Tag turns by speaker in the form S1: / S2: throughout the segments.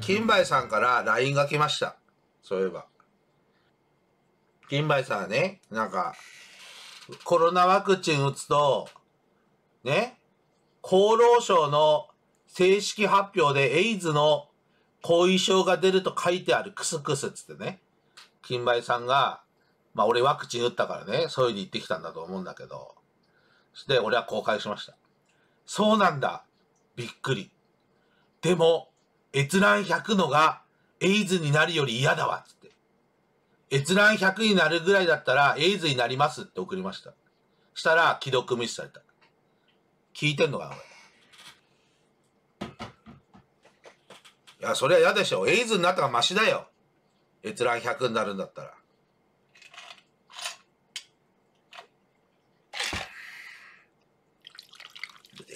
S1: 金梅さんから LINE が来ました。そういえば。金梅さんはね、なんか、コロナワクチン打つと、ね、厚労省の正式発表でエイズの後遺症が出ると書いてあるクスクスつってね、金梅さんが、まあ俺ワクチン打ったからね、そういうに言ってきたんだと思うんだけど、そして俺は公開しました。そうなんだ。びっくり。でも、閲覧100のがエイズになるより嫌だわ、つって。閲覧100になるぐらいだったらエイズになりますって送りました。したら、既読無視された。聞いてんのかな、いや、それは嫌でしょ。エイズになったらマシだよ。閲覧100になるんだったら。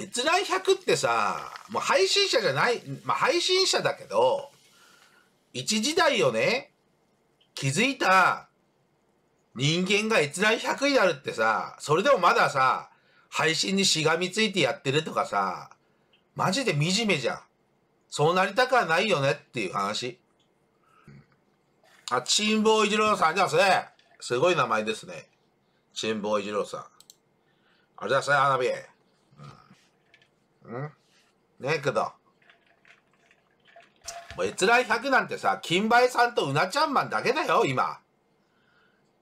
S1: 閲覧100ってさ、もう配信者じゃない、まあ、配信者だけど、一時代をね、気づいた人間が閲覧100になるってさ、それでもまださ、配信にしがみついてやってるとかさ、マジで惨めじゃん。そうなりたくはないよねっていう話。あ、チンボイジローさん、ありがとうございますすごい名前ですね。チンボイジローさん。ありがとうございます花火。んねえけど。もう閲覧100なんてさ、金梅さんとうなちゃんマンだけだよ、今。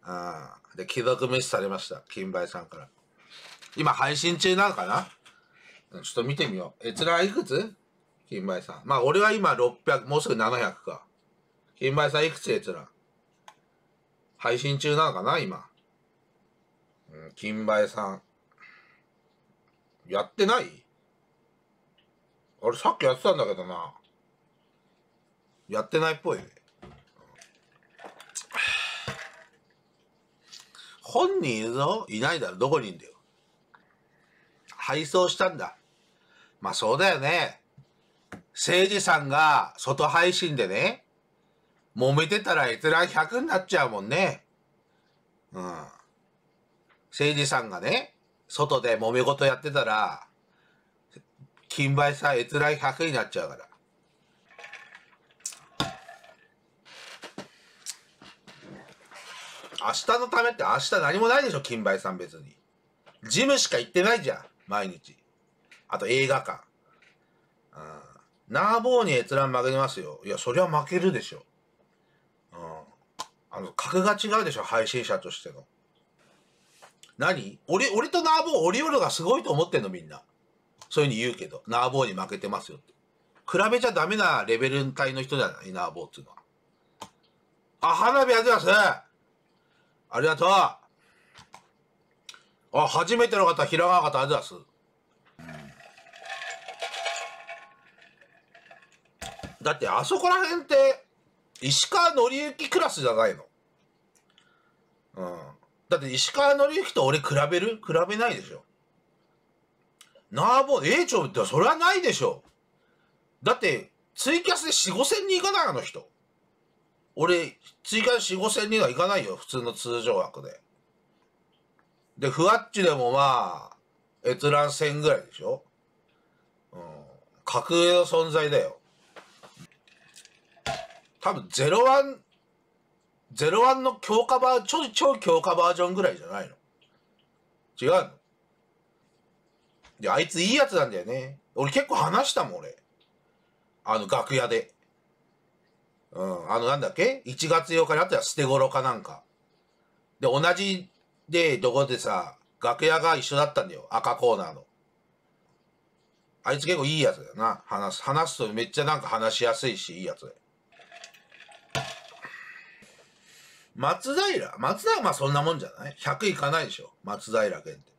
S1: うん。で、既読無視されました。金梅さんから。今配信中なのかなちょっと見てみよう。閲覧いくつ金梅さん。まあ俺は今600、もうすぐ700か。金梅さんいくつ閲覧配信中なのかな今。うん、金梅さん。やってない俺さっきやってたんだけどな。やってないっぽい、ね。本人いるぞいないだろどこにいんだよ。配送したんだ。まあそうだよね。誠治さんが外配信でね、揉めてたら閲覧100になっちゃうもんね。うん。誠治さんがね、外で揉め事やってたら、金梅さ、閲覧100になっちゃうから。明日のためって明日何もないでしょ、金梅さん別に。ジムしか行ってないじゃん、毎日。あと映画館。うん。ナーボーに閲覧負けますよ。いや、そりゃ負けるでしょ。うん。あの、格が違うでしょ、配信者としての。何俺、俺とナーボー、オリオルがすごいと思ってんの、みんな。そういうふうに言うけど、ナーボーに負けてますよって。比べちゃダメなレベル帯の人じゃない、ナーボーっていうのは。あ、花火やってますありがとうあ、初めての方、平ら方、ありがとうございます。だって、あそこら辺って、石川紀之クラスじゃないの。うん。だって石川紀之と俺比べる比べないでしょ。ナーボ、A 長ってそれはないでしょ。だって、ツイキャスで4、5千人いかないあの人。俺、追加ス4、5千人はいかないよ。普通の通常枠で。で、ふわっちでもまあ、閲覧1000ぐらいでしょうん。格上の存在だよ。多分、ゼロワン、ゼロワンの強化バー、ジョン、超強化バージョンぐらいじゃないの違うので、あいついいやつなんだよね。俺結構話したもん、俺。あの、楽屋で。うん、あの、なんだっけ ?1 月8日にあったら捨て頃かなんか。で、同じで、どこでさ、楽屋が一緒だったんだよ。赤コーナーの。あいつ結構いいやつだよな。話す。話すとめっちゃなんか話しやすいし、いいやつで。松平松平はまあそんなもんじゃない ?100 いかないでしょ。松平健って。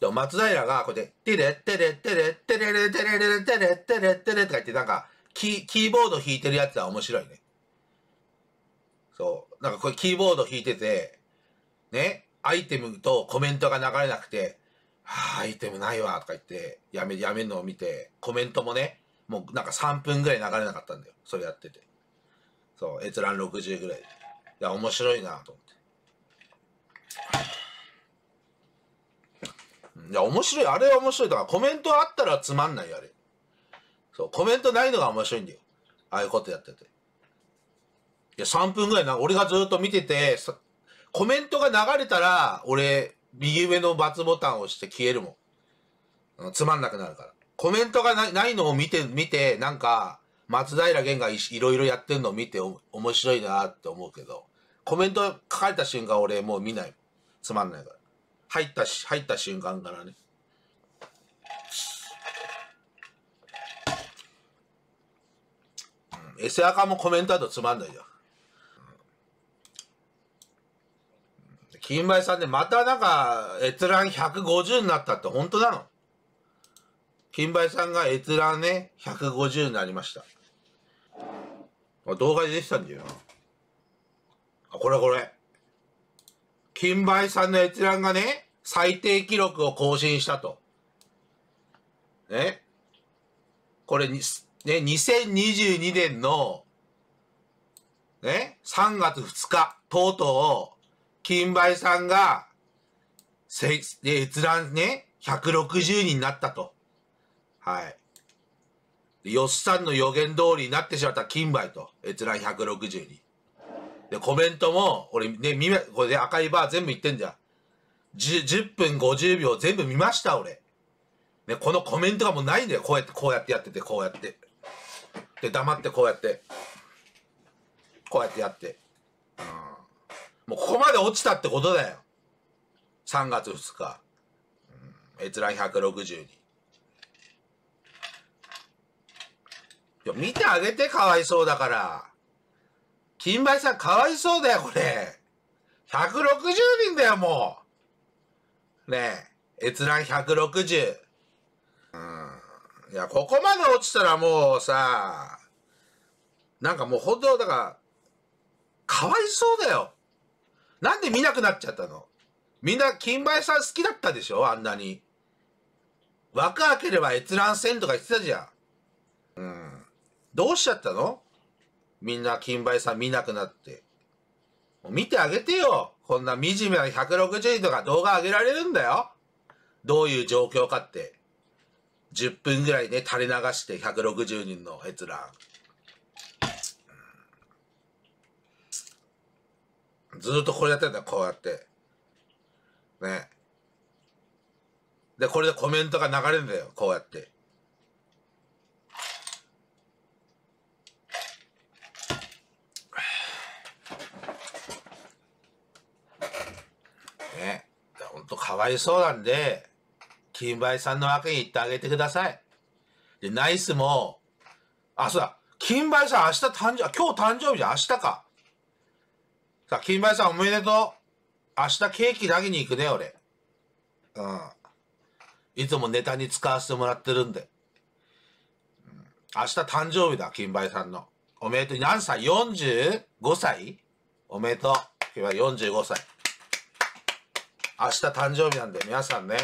S1: で、松平がこうやって、テレッテレッテレッテレッテレレレテレッテレッテレとか言ってなんか、キキーボード弾いてるやつは面白いね。そう。なんかこれキーボード弾いてて、ね、アイテムとコメントが流れなくて、はあ、アイテムないわとか言って、やめ、やめるのを見て、コメントもね、もうなんか3分ぐらい流れなかったんだよ。それやってて。そう、閲覧60ぐらい。いや、面白いなと思って。いや、面白い。あれは面白い。だから、コメントあったらつまんないよ、あれ。そう、コメントないのが面白いんだよ。ああいうことやってて。いや、3分ぐらいな、俺がずっと見てて、コメントが流れたら、俺、右上の×ボタンを押して消えるもん。つまんなくなるから。コメントがないのを見て、見て、なんか、松平玄がいろいろやってんのを見て面白いなって思うけど、コメント書かれた瞬間俺もう見ない。つまんないから。入ったし、入った瞬間からね。うん、エセアカもコメントだとつまんないじゃん。金梅さんね、またなんか、閲覧150になったって本当なの金梅さんが閲覧ね、150になりました。あ動画で出てたんだよな。あ、これこれ。金梅さんの閲覧がね、最低記録を更新したと。ね。これに、ね、2022年の、ね、3月2日、とうとう、金梅さんが、せ、ね、閲覧ね、160人になったと。はい。よっさんの予言通りになってしまった金梅と、閲覧160人。で、コメントも、俺ね、見これで、ね、赤いバー全部言ってんじゃん。10分50秒全部見ました、俺。ね、このコメントがもうないんだよ。こうやって、こうやってやってて、こうやって。で、黙ってこうやって。こうやってやって。うん。もうここまで落ちたってことだよ。3月2日。うん、閲覧160人いや、見てあげて、かわいそうだから。金梅さん、かわいそうだよ、これ。160人だよ、もう。ねえ、閲覧160。うん。いや、ここまで落ちたらもうさ、なんかもう本当、だから、かわいそうだよ。なんで見なくなっちゃったのみんな、金梅さん好きだったでしょあんなに。若ければ閲覧せんとか言ってたじゃん。うん。どうしちゃったのみんな、金梅さん見なくなって。見てあげてよ。こんな惨めな160人とか動画上げられるんだよ。どういう状況かって。10分ぐらいね、垂れ流して160人の閲覧。ずっとこれやってんだこうやって。ね。で、これでコメントが流れるんだよ、こうやって。ね。ほんとかわいそうなんで、金梅さんの枠に行ってあげてください。で、ナイスも、あ、そうだ、金梅さん明日誕生、今日誕生日じゃ明日か。さあ、金梅さんおめでとう。明日ケーキ投げに行くね、俺。うん。いつもネタに使わせてもらってるんで。うん、明日誕生日だ、金梅さんの。おめでとう。何歳 ?45 歳おめでとう。今日は45歳。明日誕生日なんで、皆さんね、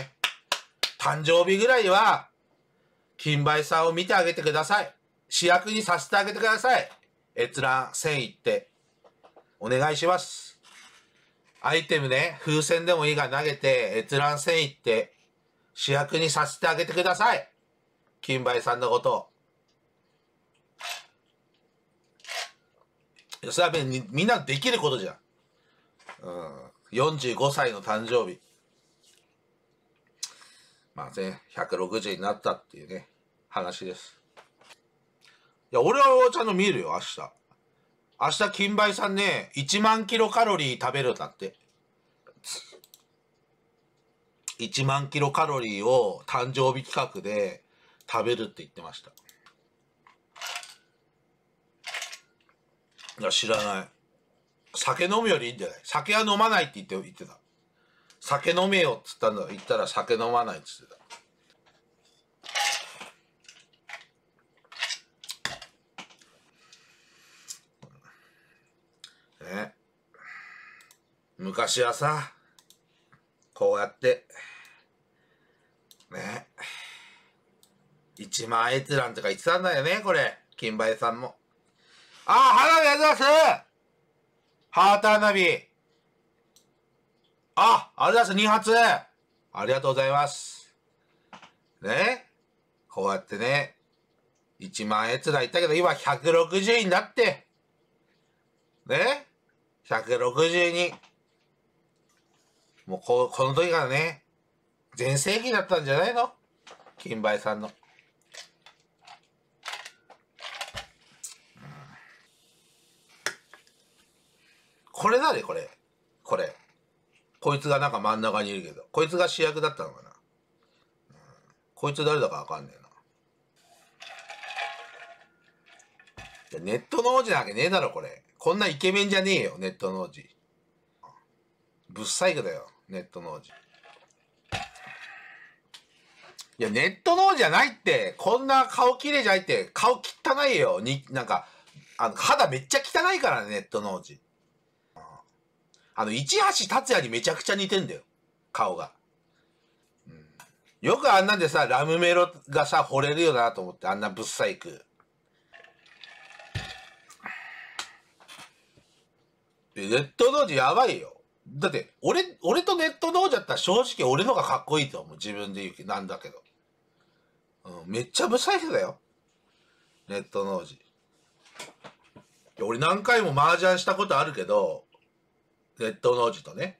S1: 誕生日ぐらいは、金梅さんを見てあげてください。主役にさせてあげてください。閲覧1000行って、お願いします。アイテムね、風船でもいいが投げて、閲覧1000行って、主役にさせてあげてください。金梅さんのことそれはみんなできることじゃん。うん。45歳の誕生日。まあね、160になったっていうね、話です。いや、俺はちゃんと見るよ、明日。明日、金梅さんね、1万キロカロリー食べるんだって。1万キロカロリーを誕生日企画で食べるって言ってました。いや、知らない。酒飲むよりいいんじゃない酒は飲まないって言って言ってた。酒飲めよっつったんだ言ったら酒飲まないっつってた。ね。昔はさ、こうやって、ね。一万円閲覧とか言ってたんだよね、これ。金梅さんも。ああ、花火やりますハーターナビ。あ、ありがとうございます。2発。ありがとうございます。ね。こうやってね、1万円つらいったけど、今160位になって。ね。162。もうこ、この時からね、全盛期だったんじゃないの金梅さんの。これだね、これ。これ。こいつがなんか真ん中にいるけど。こいつが主役だったのかな。うん、こいつ誰だかわかんねえな。ネットの王子なわけねえだろ、これ。こんなイケメンじゃねえよ、ネットの王子。ぶっ細工だよ、ネットの王子。いや、ネットの王じゃないって、こんな顔綺麗じゃないって、顔汚いよ。に、なんか、あの、肌めっちゃ汚いからね、ネットの王子。あの、市橋達也にめちゃくちゃ似てんだよ。顔が。うん、よくあんなんでさ、ラムメロがさ、惚れるよなと思って、あんなぶっさいく。ネット同時やばいよ。だって、俺、俺とネット同時だったら正直俺の方がかっこいいと思う。自分で言うけなんだけど。うん、めっちゃ不細工だよ。ネット農事。俺何回も麻雀したことあるけど、ットの字とね